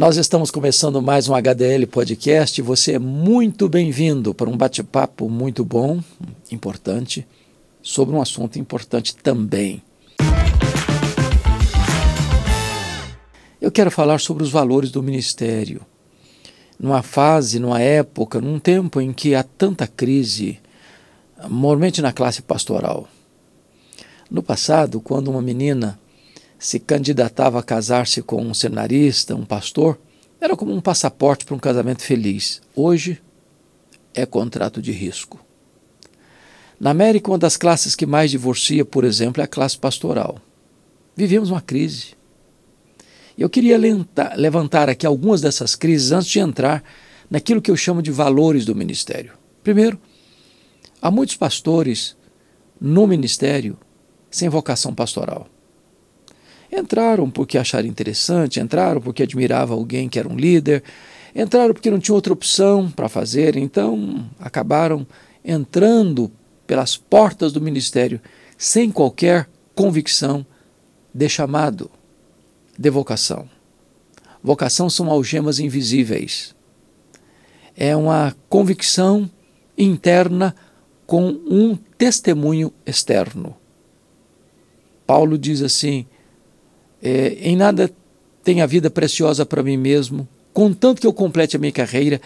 Nós estamos começando mais um HDL Podcast. Você é muito bem-vindo para um bate-papo muito bom, importante, sobre um assunto importante também. Eu quero falar sobre os valores do ministério. Numa fase, numa época, num tempo em que há tanta crise, mormente na classe pastoral. No passado, quando uma menina se candidatava a casar-se com um seminarista, um pastor, era como um passaporte para um casamento feliz. Hoje é contrato de risco. Na América, uma das classes que mais divorcia, por exemplo, é a classe pastoral. Vivemos uma crise. Eu queria levantar aqui algumas dessas crises antes de entrar naquilo que eu chamo de valores do ministério. Primeiro, há muitos pastores no ministério sem vocação pastoral. Entraram porque acharam interessante, entraram porque admirava alguém que era um líder, entraram porque não tinha outra opção para fazer, então acabaram entrando pelas portas do ministério sem qualquer convicção de chamado, de vocação. Vocação são algemas invisíveis. É uma convicção interna com um testemunho externo. Paulo diz assim: é, em nada tem a vida preciosa para mim mesmo, contanto que eu complete a minha carreira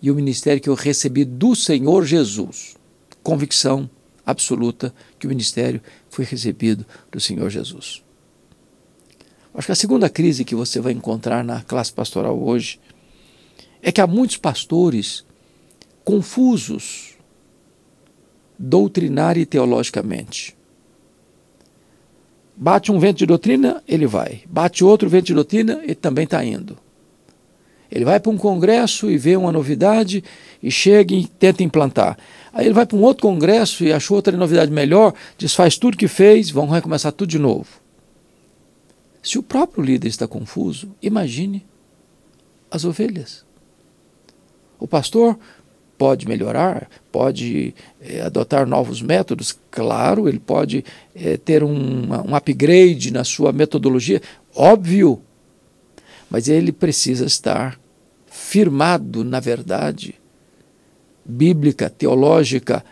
e o ministério que eu recebi do Senhor Jesus. Convicção absoluta que o ministério foi recebido do Senhor Jesus. Acho que a segunda crise que você vai encontrar na classe pastoral hoje é que há muitos pastores confusos doutrinária e teologicamente. Bate um vento de doutrina, ele vai. Bate outro vento de doutrina, ele também está indo. Ele vai para um congresso e vê uma novidade e chega e tenta implantar. Aí ele vai para um outro congresso e achou outra novidade melhor, desfaz tudo que fez, vão recomeçar tudo de novo. Se o próprio líder está confuso, imagine as ovelhas. O pastor pode melhorar, pode é, adotar novos métodos, claro, ele pode é, ter um, um upgrade na sua metodologia, óbvio, mas ele precisa estar firmado na verdade bíblica, teológica,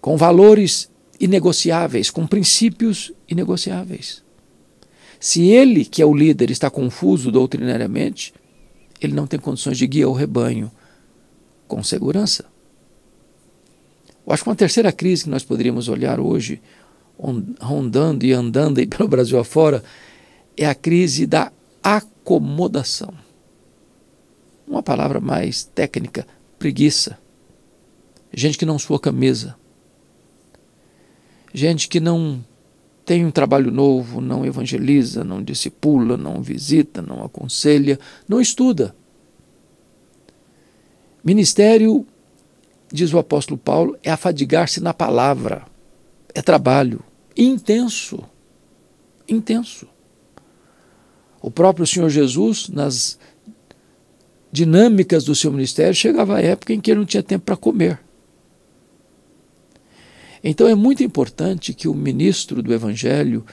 com valores inegociáveis, com princípios inegociáveis. Se ele, que é o líder, está confuso doutrinariamente, ele não tem condições de guiar o rebanho com segurança. Eu acho que uma terceira crise que nós poderíamos olhar hoje, rondando e andando aí pelo Brasil afora, é a crise da acomodação. Uma palavra mais técnica, preguiça. Gente que não sua camisa. Gente que não tem um trabalho novo, não evangeliza, não discipula, não visita, não aconselha, não estuda. Ministério diz o apóstolo Paulo, é afadigar-se na palavra. É trabalho intenso. Intenso. O próprio Senhor Jesus, nas dinâmicas do seu ministério, chegava a época em que ele não tinha tempo para comer. Então é muito importante que o ministro do evangelho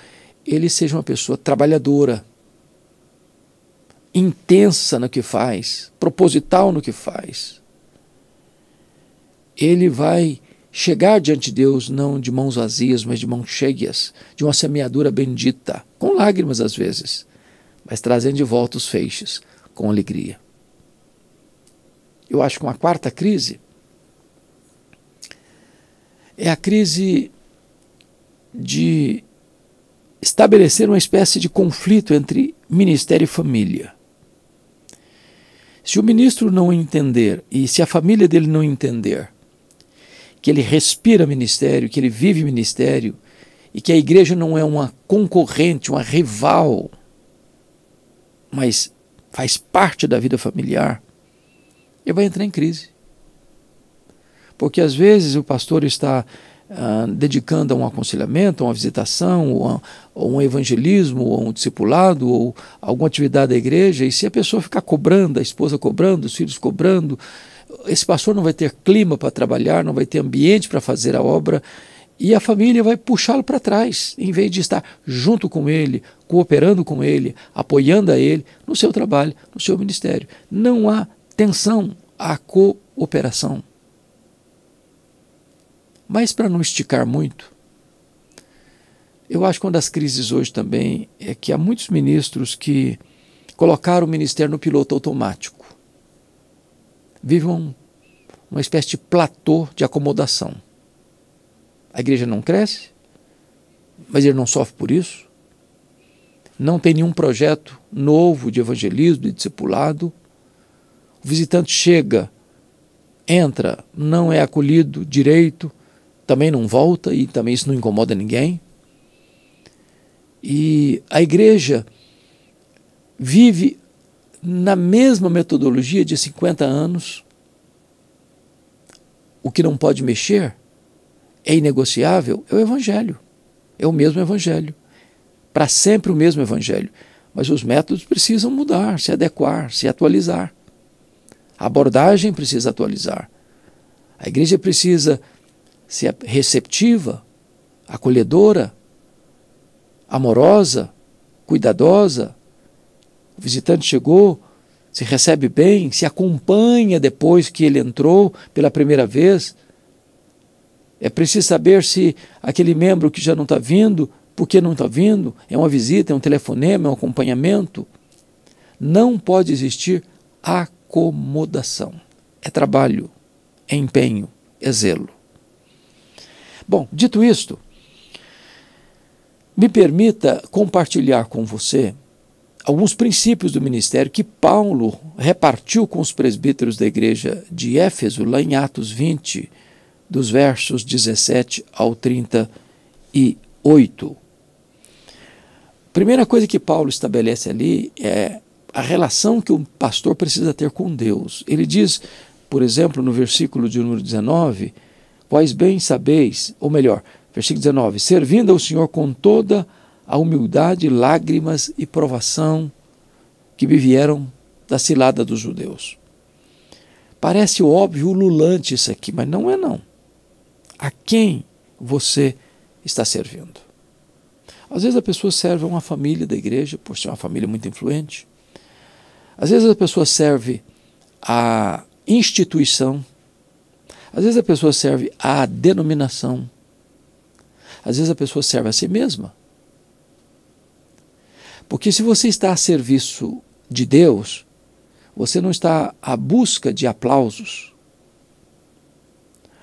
ele seja uma pessoa trabalhadora, intensa no que faz, proposital no que faz ele vai chegar diante de Deus não de mãos vazias, mas de mãos cheias, de uma semeadura bendita, com lágrimas às vezes, mas trazendo de volta os feixes com alegria. Eu acho que uma quarta crise é a crise de estabelecer uma espécie de conflito entre ministério e família. Se o ministro não entender e se a família dele não entender que ele respira ministério, que ele vive ministério e que a igreja não é uma concorrente, uma rival, mas faz parte da vida familiar, ele vai entrar em crise. Porque às vezes o pastor está ah, dedicando a um aconselhamento, a uma visitação, ou a, ou um evangelismo, ou um discipulado, ou alguma atividade da igreja, e se a pessoa ficar cobrando, a esposa cobrando, os filhos cobrando, esse pastor não vai ter clima para trabalhar, não vai ter ambiente para fazer a obra, e a família vai puxá-lo para trás, em vez de estar junto com ele, cooperando com ele, apoiando a ele no seu trabalho, no seu ministério. Não há tensão, há cooperação. Mas para não esticar muito, eu acho que uma das crises hoje também é que há muitos ministros que colocaram o ministério no piloto automático vive um, uma espécie de platô de acomodação. A igreja não cresce, mas ele não sofre por isso. Não tem nenhum projeto novo de evangelismo, de discipulado. O visitante chega, entra, não é acolhido direito, também não volta e também isso não incomoda ninguém. E a igreja vive na mesma metodologia de 50 anos, o que não pode mexer é inegociável, é o evangelho. É o mesmo evangelho. Para sempre o mesmo evangelho. Mas os métodos precisam mudar, se adequar, se atualizar. A abordagem precisa atualizar. A igreja precisa ser receptiva, acolhedora, amorosa, cuidadosa, o visitante chegou, se recebe bem, se acompanha depois que ele entrou pela primeira vez. É preciso saber se aquele membro que já não está vindo, por que não está vindo? É uma visita, é um telefonema, é um acompanhamento. Não pode existir acomodação. É trabalho, é empenho, é zelo. Bom, dito isto, me permita compartilhar com você alguns princípios do ministério que Paulo repartiu com os presbíteros da igreja de Éfeso, lá em Atos 20, dos versos 17 ao 38. A primeira coisa que Paulo estabelece ali é a relação que o pastor precisa ter com Deus. Ele diz, por exemplo, no versículo de número 19, Vós bem sabeis, ou melhor, versículo 19, servindo ao Senhor com toda a a humildade, lágrimas e provação que me vieram da cilada dos judeus. Parece óbvio, ululante isso aqui, mas não é não. A quem você está servindo? Às vezes a pessoa serve a uma família da igreja, por ser uma família muito influente. Às vezes a pessoa serve à instituição. Às vezes a pessoa serve à denominação. Às vezes a pessoa serve a si mesma. Porque se você está a serviço de Deus, você não está à busca de aplausos.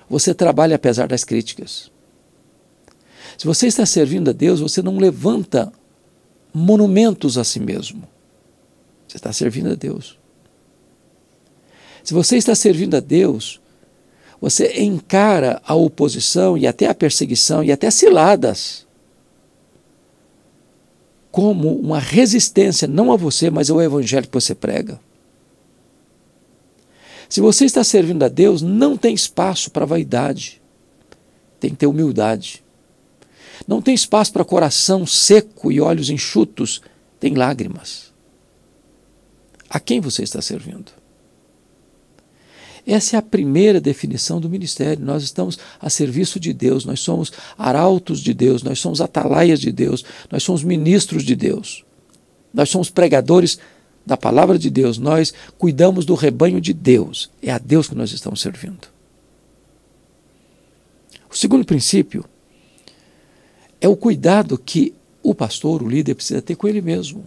Você trabalha apesar das críticas. Se você está servindo a Deus, você não levanta monumentos a si mesmo. Você está servindo a Deus. Se você está servindo a Deus, você encara a oposição e até a perseguição e até ciladas como uma resistência, não a você, mas ao evangelho que você prega. Se você está servindo a Deus, não tem espaço para vaidade. Tem que ter humildade. Não tem espaço para coração seco e olhos enxutos. Tem lágrimas. A quem você está servindo? Essa é a primeira definição do ministério. Nós estamos a serviço de Deus, nós somos arautos de Deus, nós somos atalaias de Deus, nós somos ministros de Deus, nós somos pregadores da palavra de Deus, nós cuidamos do rebanho de Deus. É a Deus que nós estamos servindo. O segundo princípio é o cuidado que o pastor, o líder, precisa ter com ele mesmo.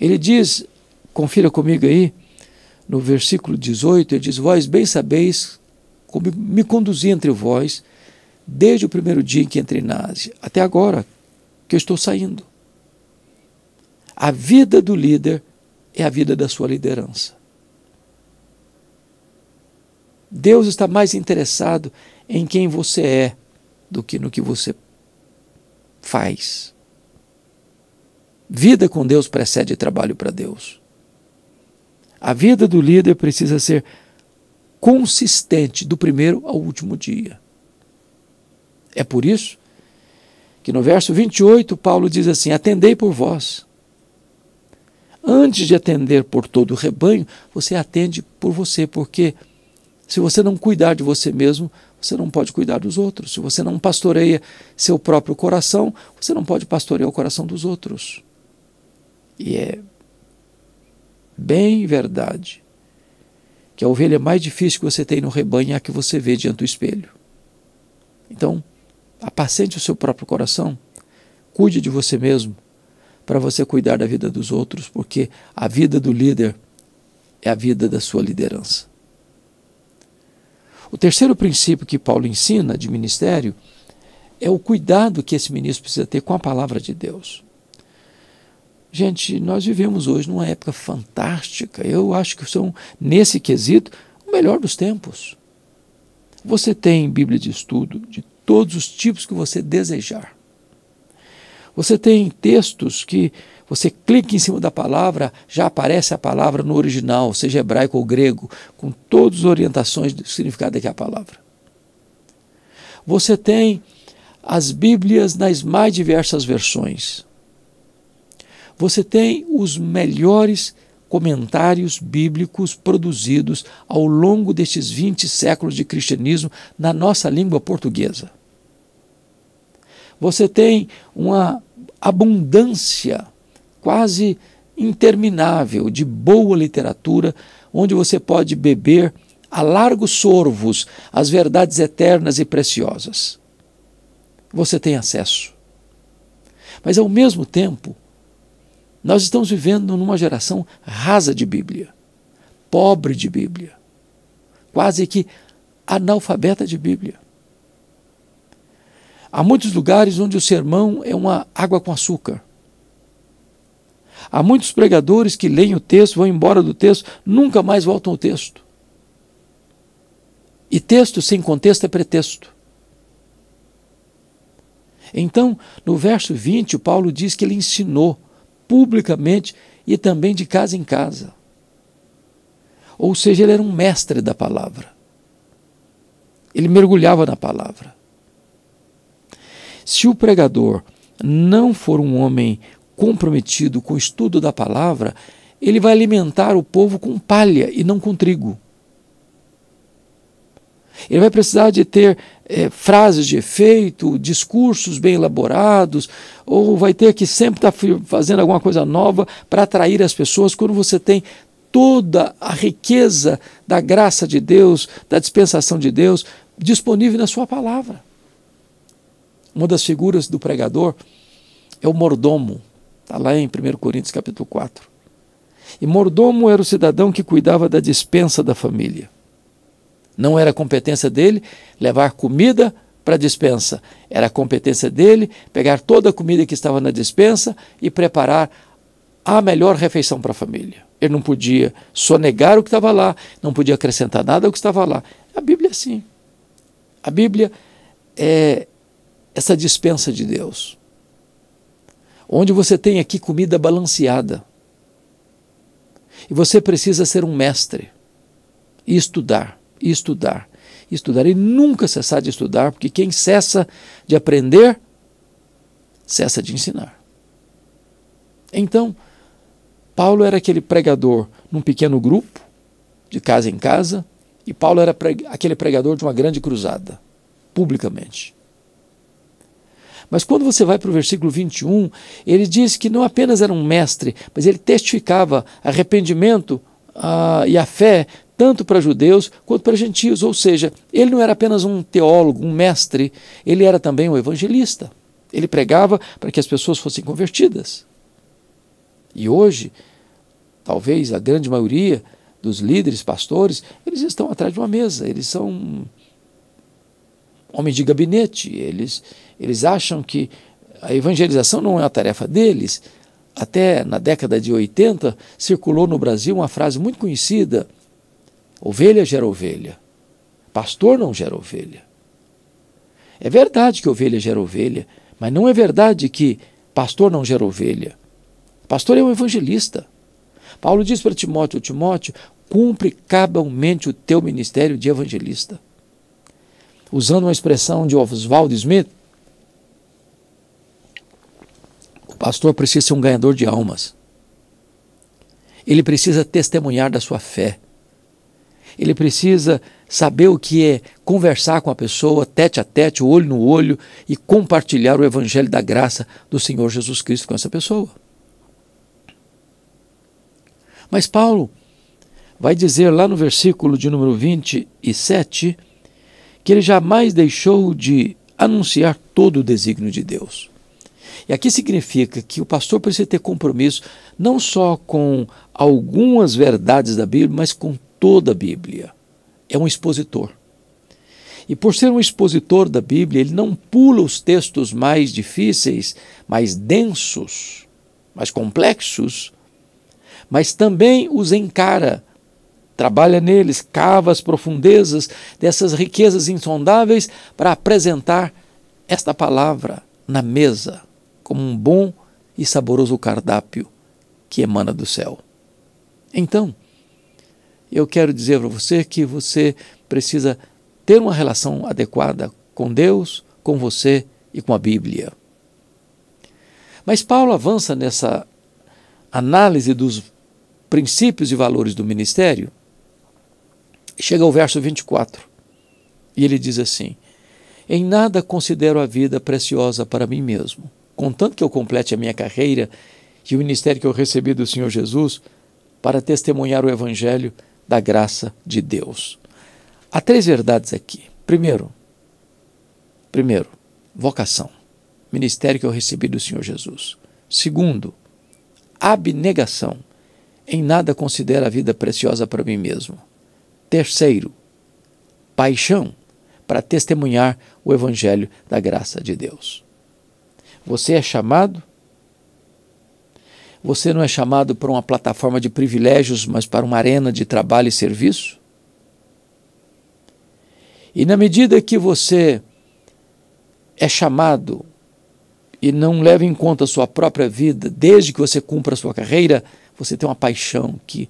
Ele diz, confira comigo aí, no versículo 18, ele diz: Vós bem sabeis como me conduzi entre vós, desde o primeiro dia em que entrei na Ásia, até agora que eu estou saindo. A vida do líder é a vida da sua liderança. Deus está mais interessado em quem você é do que no que você faz. Vida com Deus precede trabalho para Deus. A vida do líder precisa ser consistente do primeiro ao último dia. É por isso que no verso 28 Paulo diz assim: Atendei por vós. Antes de atender por todo o rebanho, você atende por você, porque se você não cuidar de você mesmo, você não pode cuidar dos outros. Se você não pastoreia seu próprio coração, você não pode pastorear o coração dos outros. E é bem verdade que a ovelha é mais difícil que você tem no rebanho é a que você vê diante do espelho. Então, apacente o seu próprio coração, cuide de você mesmo, para você cuidar da vida dos outros, porque a vida do líder é a vida da sua liderança. O terceiro princípio que Paulo ensina de ministério é o cuidado que esse ministro precisa ter com a palavra de Deus. Gente, nós vivemos hoje numa época fantástica. Eu acho que são, nesse quesito, o melhor dos tempos. Você tem Bíblia de estudo de todos os tipos que você desejar. Você tem textos que você clica em cima da palavra, já aparece a palavra no original, seja hebraico ou grego, com todas as orientações do significado daquela é palavra. Você tem as Bíblias nas mais diversas versões. Você tem os melhores comentários bíblicos produzidos ao longo destes 20 séculos de cristianismo na nossa língua portuguesa. Você tem uma abundância quase interminável de boa literatura, onde você pode beber a largos sorvos as verdades eternas e preciosas. Você tem acesso. Mas, ao mesmo tempo, nós estamos vivendo numa geração rasa de Bíblia, pobre de Bíblia, quase que analfabeta de Bíblia. Há muitos lugares onde o sermão é uma água com açúcar. Há muitos pregadores que leem o texto, vão embora do texto, nunca mais voltam ao texto. E texto sem contexto é pretexto. Então, no verso 20, Paulo diz que ele ensinou publicamente e também de casa em casa. Ou seja, ele era um mestre da palavra. Ele mergulhava na palavra. Se o pregador não for um homem comprometido com o estudo da palavra, ele vai alimentar o povo com palha e não com trigo. Ele vai precisar de ter é, frases de efeito, discursos bem elaborados, ou vai ter que sempre estar tá fazendo alguma coisa nova para atrair as pessoas quando você tem toda a riqueza da graça de Deus, da dispensação de Deus disponível na sua palavra. Uma das figuras do pregador é o mordomo, está lá em 1 Coríntios capítulo 4. E mordomo era o cidadão que cuidava da dispensa da família. Não era competência dele levar comida para a dispensa. Era competência dele pegar toda a comida que estava na dispensa e preparar a melhor refeição para a família. Ele não podia sonegar o que estava lá, não podia acrescentar nada ao que estava lá. A Bíblia é assim. A Bíblia é essa dispensa de Deus, onde você tem aqui comida balanceada. E você precisa ser um mestre e estudar e estudar. Estudar e nunca cessar de estudar, porque quem cessa de aprender, cessa de ensinar. Então, Paulo era aquele pregador num pequeno grupo, de casa em casa, e Paulo era pre aquele pregador de uma grande cruzada, publicamente. Mas quando você vai para o versículo 21, ele diz que não apenas era um mestre, mas ele testificava arrependimento ah, e a fé tanto para judeus quanto para gentios, ou seja, ele não era apenas um teólogo, um mestre, ele era também um evangelista. Ele pregava para que as pessoas fossem convertidas. E hoje, talvez a grande maioria dos líderes, pastores, eles estão atrás de uma mesa, eles são homens de gabinete, eles, eles acham que a evangelização não é a tarefa deles. Até na década de 80 circulou no Brasil uma frase muito conhecida Ovelha gera ovelha. Pastor não gera ovelha. É verdade que ovelha gera ovelha, mas não é verdade que pastor não gera ovelha. Pastor é um evangelista. Paulo diz para Timóteo: Timóteo, cumpre cabalmente o teu ministério de evangelista. Usando uma expressão de Oswald Smith, o pastor precisa ser um ganhador de almas. Ele precisa testemunhar da sua fé ele precisa saber o que é conversar com a pessoa, tete a tete, olho no olho e compartilhar o evangelho da graça do Senhor Jesus Cristo com essa pessoa. Mas Paulo vai dizer lá no versículo de número 27 que ele jamais deixou de anunciar todo o desígnio de Deus. E aqui significa que o pastor precisa ter compromisso não só com algumas verdades da Bíblia, mas com toda a Bíblia. É um expositor. E por ser um expositor da Bíblia, ele não pula os textos mais difíceis, mais densos, mais complexos, mas também os encara, trabalha neles, cava as profundezas dessas riquezas insondáveis para apresentar esta palavra na mesa, como um bom e saboroso cardápio que emana do céu. Então, eu quero dizer para você que você precisa ter uma relação adequada com Deus, com você e com a Bíblia. Mas Paulo avança nessa análise dos princípios e valores do ministério, chega ao verso 24 e ele diz assim: Em nada considero a vida preciosa para mim mesmo, contanto que eu complete a minha carreira e o ministério que eu recebi do Senhor Jesus para testemunhar o Evangelho da graça de Deus. Há três verdades aqui. Primeiro, primeiro, vocação, ministério que eu recebi do Senhor Jesus. Segundo, abnegação. Em nada considero a vida preciosa para mim mesmo. Terceiro, paixão para testemunhar o evangelho da graça de Deus. Você é chamado você não é chamado para uma plataforma de privilégios, mas para uma arena de trabalho e serviço? E na medida que você é chamado e não leva em conta a sua própria vida, desde que você cumpra a sua carreira, você tem uma paixão que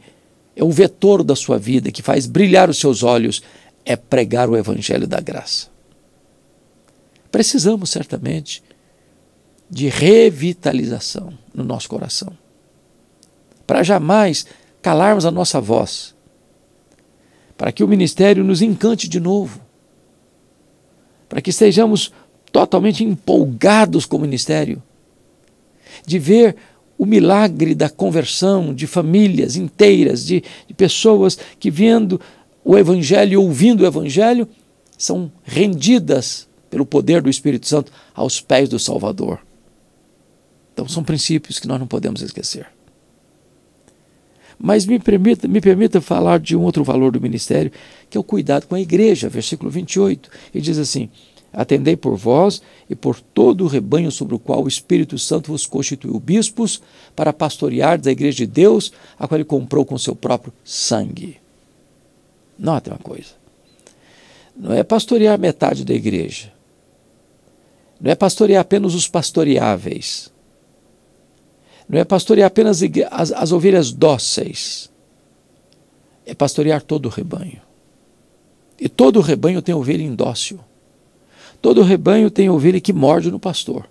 é o vetor da sua vida, que faz brilhar os seus olhos, é pregar o evangelho da graça. Precisamos certamente de revitalização no nosso coração para jamais calarmos a nossa voz, para que o ministério nos encante de novo, para que estejamos totalmente empolgados com o ministério, de ver o milagre da conversão de famílias inteiras, de, de pessoas que vendo o Evangelho, ouvindo o Evangelho, são rendidas pelo poder do Espírito Santo aos pés do Salvador. Então, são princípios que nós não podemos esquecer. Mas me permita, me permita falar de um outro valor do ministério, que é o cuidado com a igreja, versículo 28. Ele diz assim: Atendei por vós e por todo o rebanho sobre o qual o Espírito Santo vos constituiu bispos, para pastorear da igreja de Deus, a qual ele comprou com seu próprio sangue. Notem uma coisa. Não é pastorear metade da igreja. Não é pastorear apenas os pastoreáveis. Não é pastorear apenas as, as ovelhas dóceis, é pastorear todo o rebanho. E todo o rebanho tem ovelha indócil. Todo o rebanho tem ovelha que morde no pastor.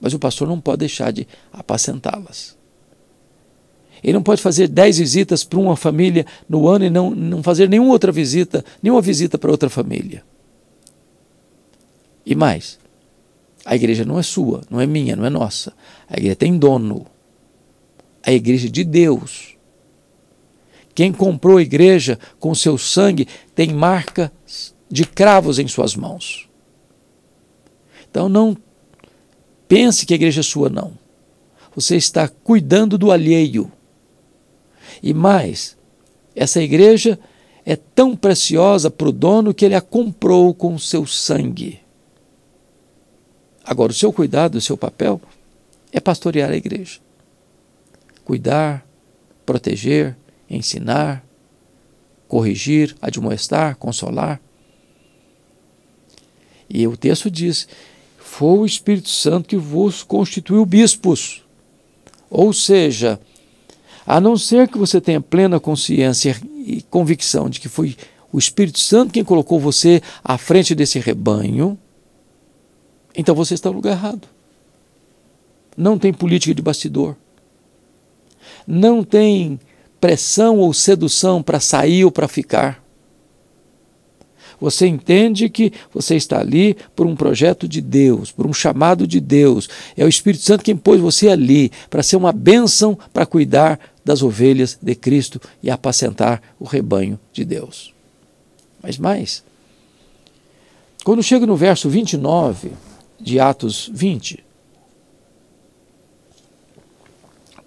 Mas o pastor não pode deixar de apacentá-las. Ele não pode fazer dez visitas para uma família no ano e não, não fazer nenhuma outra visita, nenhuma visita para outra família. E mais, a igreja não é sua, não é minha, não é nossa. A igreja tem dono. A igreja é de Deus. Quem comprou a igreja com seu sangue tem marcas de cravos em suas mãos. Então não pense que a igreja é sua, não. Você está cuidando do alheio. E mais, essa igreja é tão preciosa para o dono que ele a comprou com seu sangue. Agora, o seu cuidado, o seu papel é pastorear a igreja. Cuidar, proteger, ensinar, corrigir, admoestar, consolar. E o texto diz: Foi o Espírito Santo que vos constituiu bispos. Ou seja, a não ser que você tenha plena consciência e convicção de que foi o Espírito Santo quem colocou você à frente desse rebanho, então você está no lugar errado. Não tem política de bastidor. Não tem pressão ou sedução para sair ou para ficar. Você entende que você está ali por um projeto de Deus, por um chamado de Deus. É o Espírito Santo quem pôs você ali para ser uma bênção para cuidar das ovelhas de Cristo e apacentar o rebanho de Deus. Mas mais, quando chega no verso 29, de Atos 20,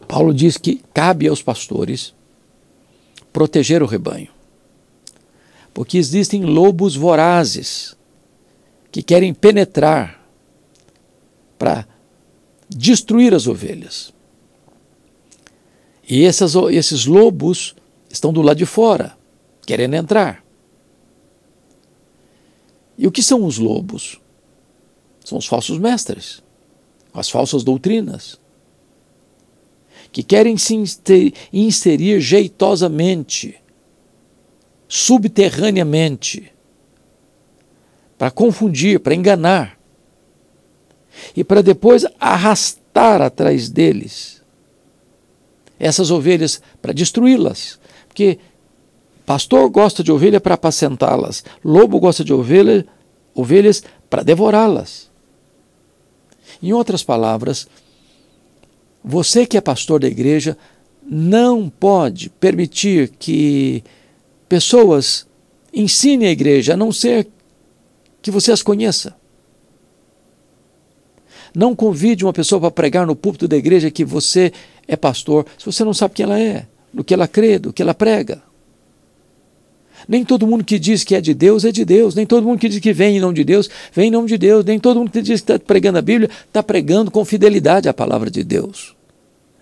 Paulo diz que cabe aos pastores proteger o rebanho, porque existem lobos vorazes que querem penetrar para destruir as ovelhas. E essas, esses lobos estão do lado de fora, querendo entrar. E o que são os lobos? São os falsos mestres, as falsas doutrinas, que querem se inserir jeitosamente, subterraneamente, para confundir, para enganar e para depois arrastar atrás deles essas ovelhas para destruí-las. Porque pastor gosta de ovelha para apacentá-las, lobo gosta de ovelha, ovelhas para devorá-las. Em outras palavras, você que é pastor da igreja não pode permitir que pessoas ensinem a igreja, a não ser que você as conheça. Não convide uma pessoa para pregar no púlpito da igreja que você é pastor, se você não sabe quem ela é, do que ela crê, do que ela prega. Nem todo mundo que diz que é de Deus é de Deus. Nem todo mundo que diz que vem em nome de Deus vem em nome de Deus. Nem todo mundo que diz que está pregando a Bíblia está pregando com fidelidade a palavra de Deus.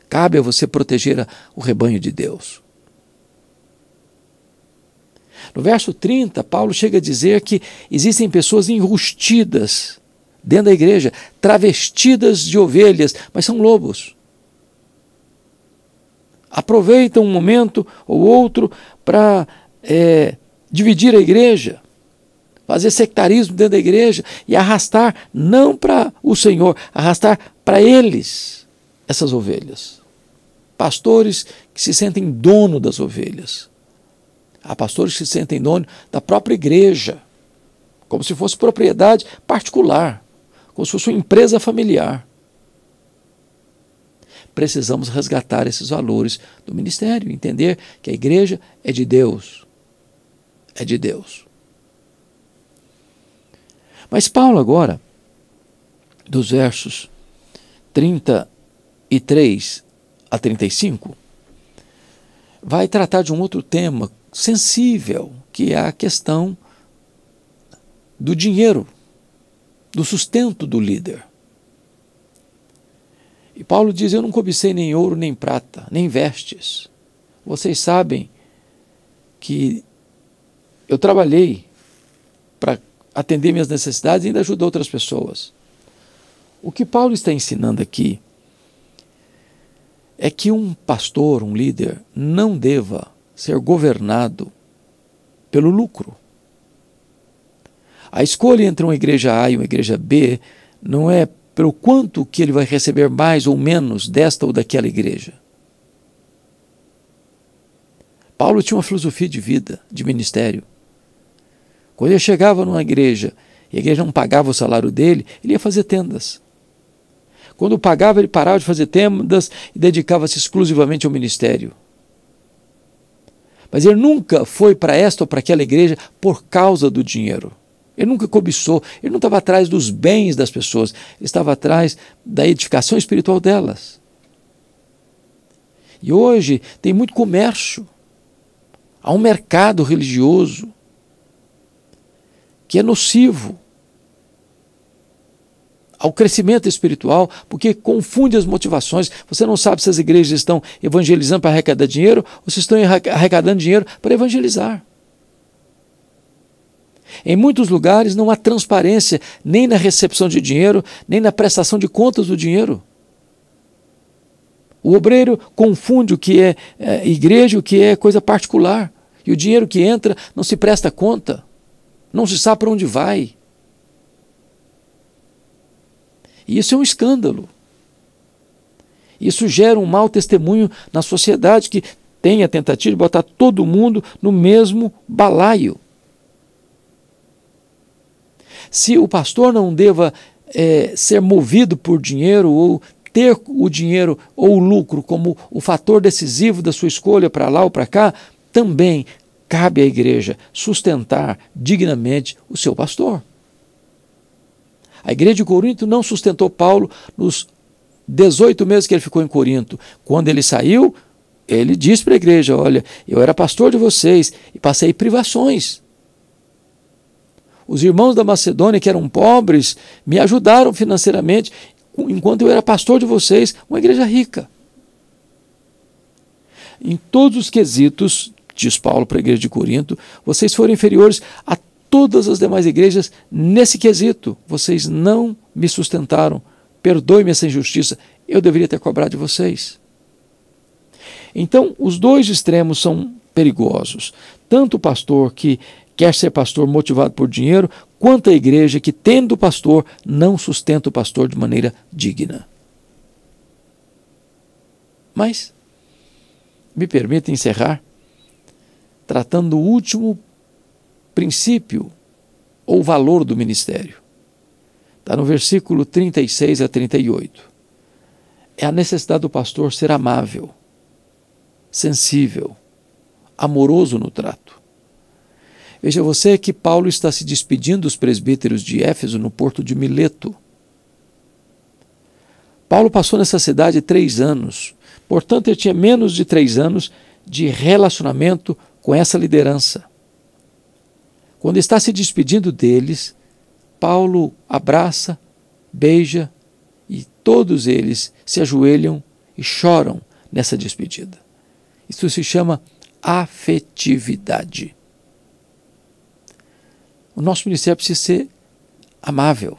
Cabe a você proteger o rebanho de Deus. No verso 30, Paulo chega a dizer que existem pessoas enrustidas dentro da igreja, travestidas de ovelhas, mas são lobos aproveitam um momento ou outro para é, dividir a igreja, fazer sectarismo dentro da igreja e arrastar não para o Senhor, arrastar para eles essas ovelhas. Pastores que se sentem dono das ovelhas. Há pastores que se sentem dono da própria igreja, como se fosse propriedade particular, como se fosse uma empresa familiar. Precisamos resgatar esses valores do ministério, entender que a igreja é de Deus é de Deus. Mas Paulo, agora, dos versos 33 a 35, vai tratar de um outro tema sensível, que é a questão do dinheiro, do sustento do líder. E Paulo diz: Eu não cobicei nem ouro, nem prata, nem vestes. Vocês sabem que eu trabalhei para atender minhas necessidades e ainda ajudar outras pessoas. O que Paulo está ensinando aqui é que um pastor, um líder, não deva ser governado pelo lucro. A escolha entre uma igreja A e uma igreja B não é pelo quanto que ele vai receber mais ou menos desta ou daquela igreja. Paulo tinha uma filosofia de vida, de ministério. Quando ele chegava numa igreja e a igreja não pagava o salário dele, ele ia fazer tendas. Quando pagava, ele parava de fazer tendas e dedicava-se exclusivamente ao ministério. Mas ele nunca foi para esta ou para aquela igreja por causa do dinheiro. Ele nunca cobiçou, ele não estava atrás dos bens das pessoas, ele estava atrás da edificação espiritual delas. E hoje tem muito comércio. Há um mercado religioso que é nocivo ao crescimento espiritual, porque confunde as motivações. Você não sabe se as igrejas estão evangelizando para arrecadar dinheiro ou se estão arrecadando dinheiro para evangelizar. Em muitos lugares não há transparência nem na recepção de dinheiro, nem na prestação de contas do dinheiro. O obreiro confunde o que é, é igreja, o que é coisa particular. E o dinheiro que entra não se presta conta. Não se sabe para onde vai. E isso é um escândalo. Isso gera um mau testemunho na sociedade que tem a tentativa de botar todo mundo no mesmo balaio. Se o pastor não deva é, ser movido por dinheiro ou ter o dinheiro ou o lucro como o fator decisivo da sua escolha para lá ou para cá, também cabe à igreja sustentar dignamente o seu pastor. A igreja de Corinto não sustentou Paulo nos 18 meses que ele ficou em Corinto. Quando ele saiu, ele disse para a igreja: Olha, eu era pastor de vocês e passei privações. Os irmãos da Macedônia, que eram pobres, me ajudaram financeiramente enquanto eu era pastor de vocês, uma igreja rica. Em todos os quesitos, diz Paulo para a igreja de Corinto, vocês foram inferiores a todas as demais igrejas nesse quesito. Vocês não me sustentaram. Perdoe-me essa injustiça. Eu deveria ter cobrado de vocês. Então, os dois extremos são perigosos. Tanto o pastor que quer ser pastor motivado por dinheiro, quanto a igreja que, tendo pastor, não sustenta o pastor de maneira digna. Mas, me permita encerrar tratando o último princípio ou valor do ministério. Está no versículo 36 a 38. É a necessidade do pastor ser amável, sensível, amoroso no trato. Veja você é que Paulo está se despedindo dos presbíteros de Éfeso no porto de Mileto. Paulo passou nessa cidade três anos, portanto, ele tinha menos de três anos de relacionamento com essa liderança. Quando está se despedindo deles, Paulo abraça, beija e todos eles se ajoelham e choram nessa despedida. Isso se chama afetividade. O nosso ministério precisa ser amável.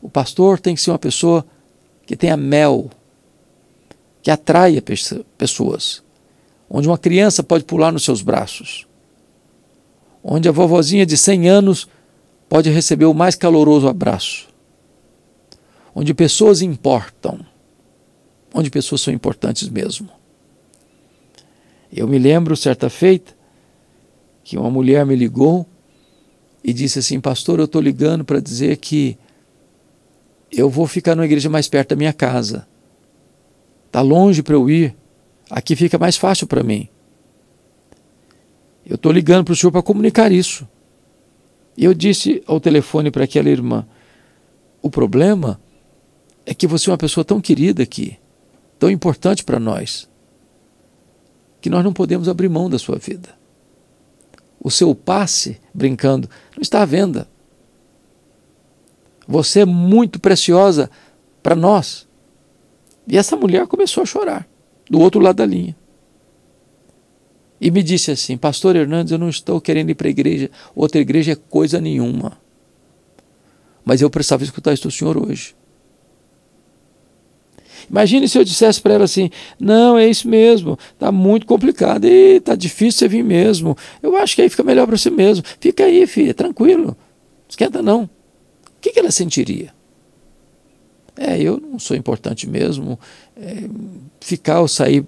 O pastor tem que ser uma pessoa que tenha mel, que atraia pessoas onde uma criança pode pular nos seus braços, onde a vovozinha de 100 anos pode receber o mais caloroso abraço, onde pessoas importam, onde pessoas são importantes mesmo. Eu me lembro, certa feita, que uma mulher me ligou e disse assim: Pastor, eu estou ligando para dizer que eu vou ficar numa igreja mais perto da minha casa. Está longe para eu ir aqui fica mais fácil para mim. Eu estou ligando para o senhor para comunicar isso. E eu disse ao telefone para aquela irmã: o problema é que você é uma pessoa tão querida aqui, tão importante para nós, que nós não podemos abrir mão da sua vida. O seu passe, brincando, não está à venda. Você é muito preciosa para nós. E essa mulher começou a chorar do outro lado da linha. E me disse assim: Pastor Hernandes, eu não estou querendo ir para a igreja, outra igreja é coisa nenhuma. Mas eu precisava escutar isso do senhor hoje. Imagine se eu dissesse para ela assim: não, é isso mesmo, está muito complicado, e está difícil você vir mesmo. Eu acho que aí fica melhor para você mesmo. Fica aí, filha, tranquilo, esquenta não. O que, que ela sentiria? É, eu não sou importante mesmo. É, ficar ou sair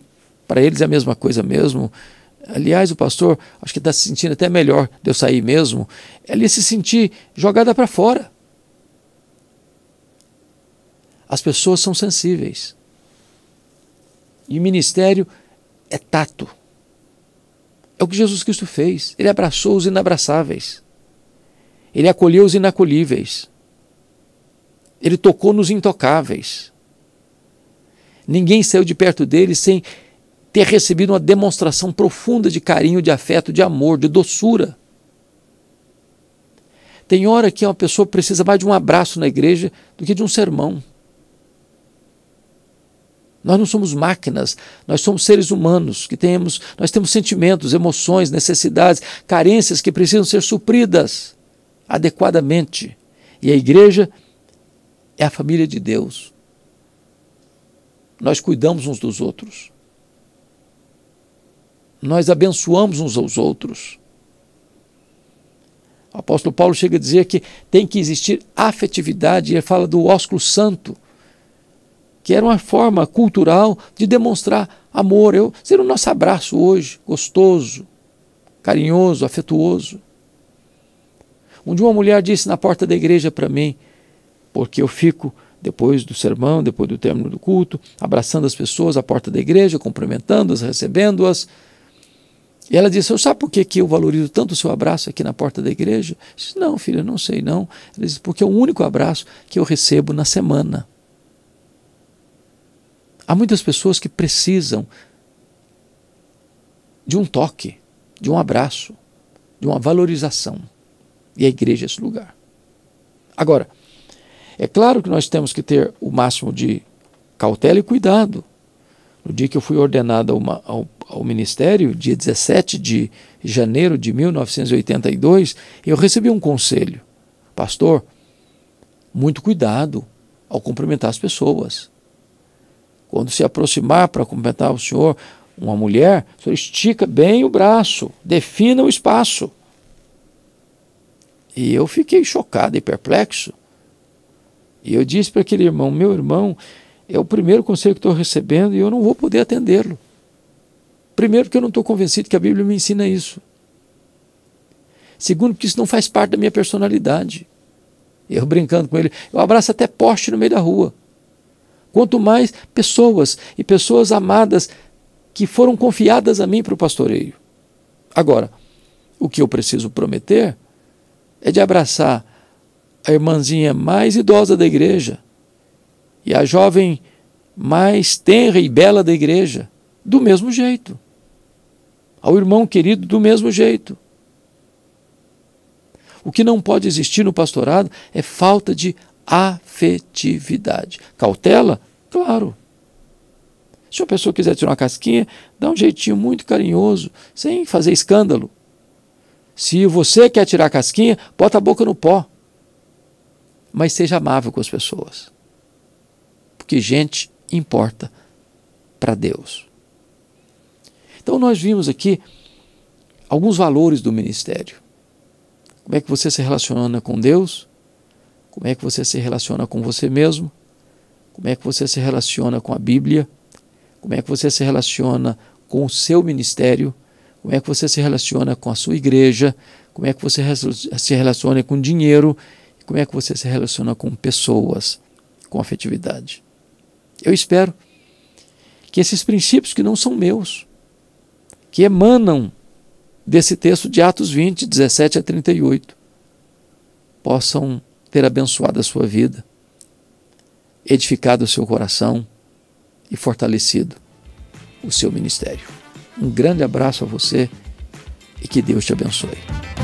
para eles é a mesma coisa mesmo. Aliás, o pastor acho que está se sentindo até melhor de eu sair mesmo. Ele é se sentir jogada para fora. As pessoas são sensíveis. E o ministério é tato. É o que Jesus Cristo fez. Ele abraçou os inabraçáveis. Ele acolheu os inacolhíveis. Ele tocou nos intocáveis. Ninguém saiu de perto dele sem ter recebido uma demonstração profunda de carinho, de afeto, de amor, de doçura. Tem hora que uma pessoa precisa mais de um abraço na igreja do que de um sermão. Nós não somos máquinas, nós somos seres humanos que temos, nós temos sentimentos, emoções, necessidades, carências que precisam ser supridas adequadamente. E a igreja é a família de Deus. Nós cuidamos uns dos outros. Nós abençoamos uns aos outros. O apóstolo Paulo chega a dizer que tem que existir afetividade, ele fala do ósculo santo, que era uma forma cultural de demonstrar amor. Eu, ser o nosso abraço hoje, gostoso, carinhoso, afetuoso. Um dia uma mulher disse na porta da igreja para mim: porque eu fico depois do sermão, depois do término do culto, abraçando as pessoas à porta da igreja, cumprimentando-as, recebendo-as. E ela disse: Eu sabe por que, que eu valorizo tanto o seu abraço aqui na porta da igreja? Eu disse: Não, filha, não sei não. Ela disse: Porque é o único abraço que eu recebo na semana. Há muitas pessoas que precisam de um toque, de um abraço, de uma valorização. E a igreja é esse lugar. Agora, é claro que nós temos que ter o máximo de cautela e cuidado. No dia que eu fui ordenado ao, ao, ao, ministério, dia 17 de janeiro de 1982, eu recebi um conselho. Pastor, muito cuidado ao cumprimentar as pessoas. Quando se aproximar para cumprimentar o senhor, uma mulher, o senhor estica bem o braço, defina o espaço. E eu fiquei chocado e perplexo e eu disse para aquele irmão: meu irmão, é o primeiro conselho que estou recebendo e eu não vou poder atendê-lo. Primeiro, porque eu não estou convencido que a Bíblia me ensina isso. Segundo, porque isso não faz parte da minha personalidade. Eu brincando com ele, eu abraço até poste no meio da rua. Quanto mais pessoas e pessoas amadas que foram confiadas a mim para o pastoreio. Agora, o que eu preciso prometer é de abraçar a irmãzinha mais idosa da igreja e a jovem mais tenra e bela da igreja, do mesmo jeito. Ao irmão querido, do mesmo jeito. O que não pode existir no pastorado é falta de afetividade. Cautela? Claro. Se uma pessoa quiser tirar uma casquinha, dá um jeitinho muito carinhoso, sem fazer escândalo. Se você quer tirar a casquinha, bota a boca no pó mas seja amável com as pessoas. Porque gente importa para Deus. Então nós vimos aqui alguns valores do ministério. Como é que você se relaciona com Deus? Como é que você se relaciona com você mesmo? Como é que você se relaciona com a Bíblia? Como é que você se relaciona com o seu ministério? Como é que você se relaciona com a sua igreja? Como é que você se relaciona com dinheiro? Como é que você se relaciona com pessoas, com afetividade? Eu espero que esses princípios que não são meus, que emanam desse texto de Atos 20, 17 a 38, possam ter abençoado a sua vida, edificado o seu coração e fortalecido o seu ministério. Um grande abraço a você e que Deus te abençoe.